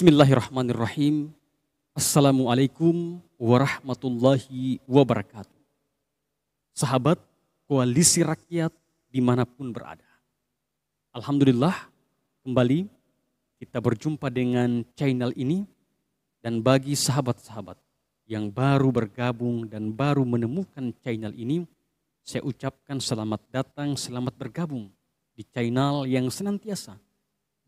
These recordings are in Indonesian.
Bismillahirrahmanirrahim. Assalamualaikum warahmatullahi wabarakatuh. Sahabat koalisi rakyat dimanapun berada. Alhamdulillah kembali kita berjumpa dengan channel ini dan bagi sahabat-sahabat yang baru bergabung dan baru menemukan channel ini, saya ucapkan selamat datang, selamat bergabung di channel yang senantiasa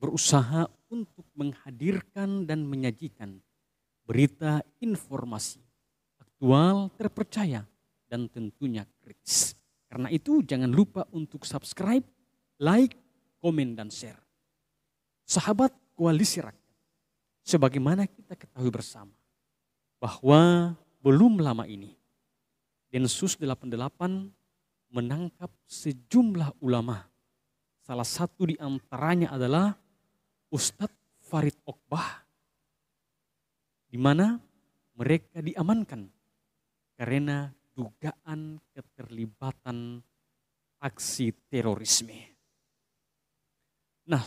berusaha untuk menghadirkan dan menyajikan berita informasi aktual, terpercaya, dan tentunya kritis. Karena itu jangan lupa untuk subscribe, like, komen, dan share. Sahabat koalisi rakyat, sebagaimana kita ketahui bersama, bahwa belum lama ini, Densus 88 menangkap sejumlah ulama. Salah satu di antaranya adalah Ustadz Farid Okbah, di mana mereka diamankan karena dugaan keterlibatan aksi terorisme. Nah,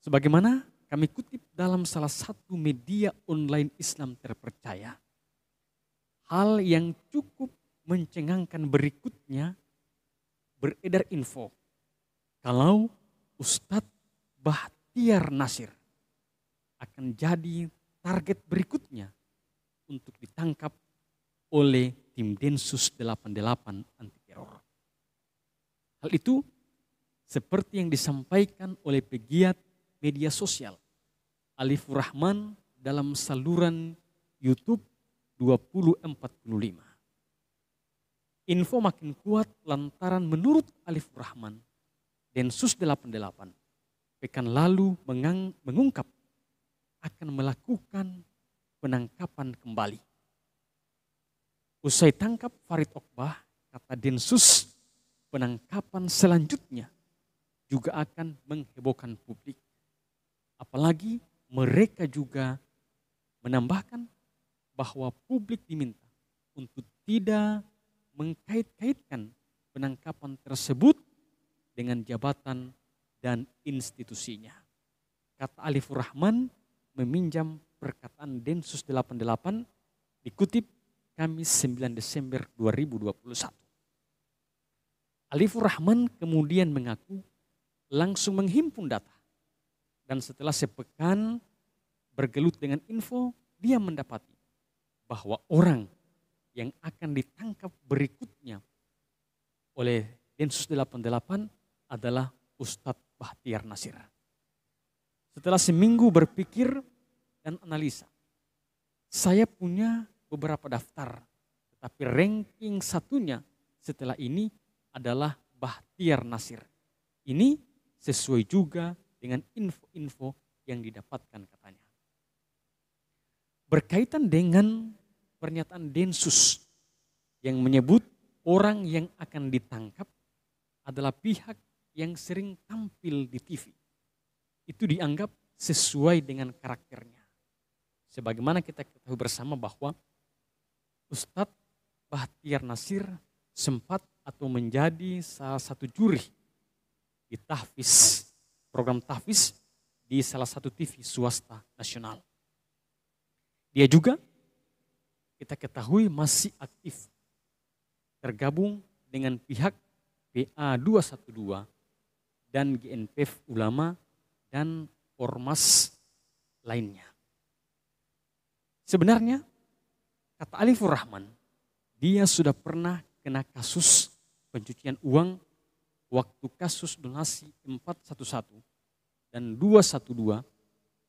sebagaimana kami kutip dalam salah satu media online Islam terpercaya, hal yang cukup mencengangkan berikutnya beredar info kalau Ustadz Bahat Tiar Nasir akan jadi target berikutnya untuk ditangkap oleh tim Densus 88 anti teror. Hal itu seperti yang disampaikan oleh pegiat media sosial Alif Rahman dalam saluran YouTube 2045. Info makin kuat lantaran menurut Alif Rahman, Densus 88 Pekan lalu mengang, mengungkap akan melakukan penangkapan kembali. Usai tangkap Farid Okbah, kata Densus, penangkapan selanjutnya juga akan menghebohkan publik. Apalagi mereka juga menambahkan bahwa publik diminta untuk tidak mengkait-kaitkan penangkapan tersebut dengan jabatan dan institusinya. Kata Alifur Rahman meminjam perkataan Densus 88 dikutip Kamis 9 Desember 2021. Alifur Rahman kemudian mengaku langsung menghimpun data. Dan setelah sepekan bergelut dengan info, dia mendapati bahwa orang yang akan ditangkap berikutnya oleh Densus 88 adalah Ustadz Bahtiar Nasir. Setelah seminggu berpikir dan analisa, saya punya beberapa daftar. Tetapi ranking satunya setelah ini adalah Bahtiar Nasir. Ini sesuai juga dengan info-info yang didapatkan katanya. Berkaitan dengan pernyataan Densus yang menyebut orang yang akan ditangkap adalah pihak yang sering tampil di TV itu dianggap sesuai dengan karakternya. Sebagaimana kita ketahui bersama bahwa Ustadz Bahtiar Nasir sempat atau menjadi salah satu juri di tahfiz, program tahfiz di salah satu TV swasta nasional. Dia juga kita ketahui masih aktif tergabung dengan pihak PA212 dan GNPF ulama dan ormas lainnya. Sebenarnya kata Alifur Rahman, dia sudah pernah kena kasus pencucian uang waktu kasus donasi 411 dan 212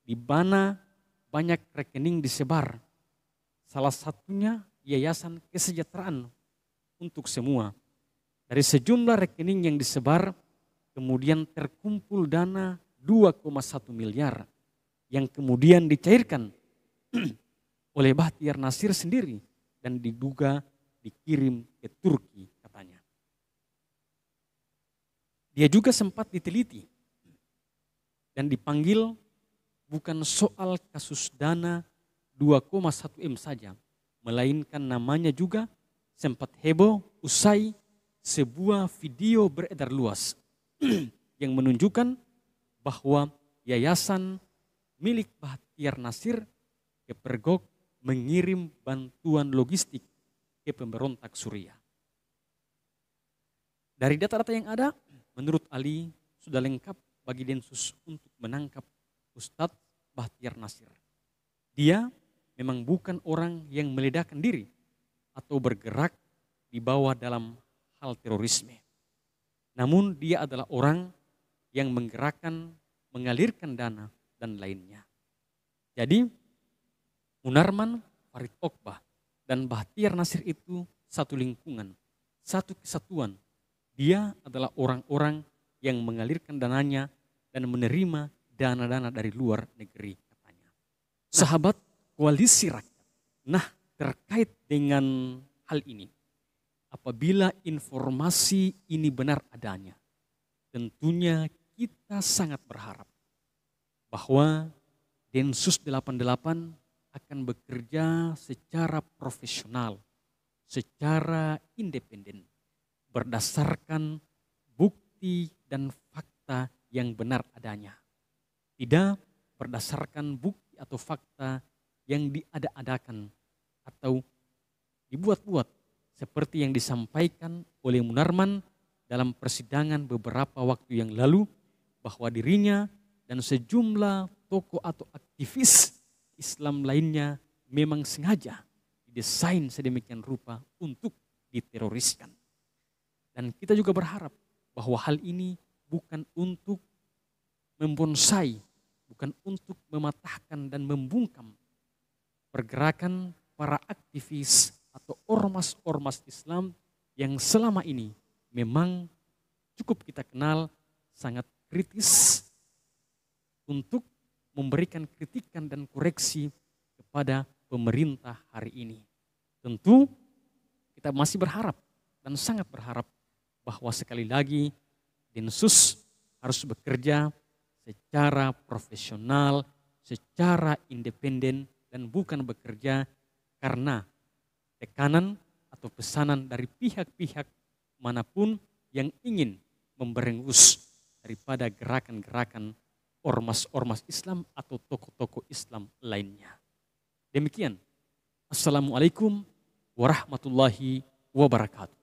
di mana banyak rekening disebar. Salah satunya Yayasan Kesejahteraan untuk semua. Dari sejumlah rekening yang disebar, kemudian terkumpul dana 2,1 miliar yang kemudian dicairkan oleh Bahtiar Nasir sendiri dan diduga dikirim ke Turki katanya. Dia juga sempat diteliti dan dipanggil bukan soal kasus dana 2,1 M saja, melainkan namanya juga sempat heboh usai sebuah video beredar luas yang menunjukkan bahwa yayasan milik Bahtiar Nasir Kepergok mengirim bantuan logistik ke pemberontak Suriah. Dari data-data yang ada, menurut Ali sudah lengkap bagi Densus untuk menangkap Ustadz Bahtiar Nasir. Dia memang bukan orang yang meledakkan diri atau bergerak di bawah dalam hal terorisme. Namun dia adalah orang yang menggerakkan, mengalirkan dana dan lainnya. Jadi Munarman, Farid Okbah, dan Bahtiar Nasir itu satu lingkungan, satu kesatuan. Dia adalah orang-orang yang mengalirkan dananya dan menerima dana-dana dari luar negeri katanya. Sahabat koalisi rakyat. Nah, terkait dengan hal ini apabila informasi ini benar adanya, tentunya kita sangat berharap bahwa Densus 88 akan bekerja secara profesional, secara independen, berdasarkan bukti dan fakta yang benar adanya. Tidak berdasarkan bukti atau fakta yang diada-adakan atau dibuat-buat seperti yang disampaikan oleh Munarman dalam persidangan beberapa waktu yang lalu bahwa dirinya dan sejumlah tokoh atau aktivis Islam lainnya memang sengaja didesain sedemikian rupa untuk diteroriskan. Dan kita juga berharap bahwa hal ini bukan untuk membonsai, bukan untuk mematahkan dan membungkam pergerakan para aktivis atau ormas-ormas Islam yang selama ini memang cukup kita kenal sangat kritis untuk memberikan kritikan dan koreksi kepada pemerintah hari ini. Tentu kita masih berharap dan sangat berharap bahwa sekali lagi Densus harus bekerja secara profesional, secara independen dan bukan bekerja karena tekanan atau pesanan dari pihak-pihak manapun yang ingin memberengus daripada gerakan-gerakan ormas-ormas Islam atau tokoh-tokoh Islam lainnya. Demikian. Assalamualaikum warahmatullahi wabarakatuh.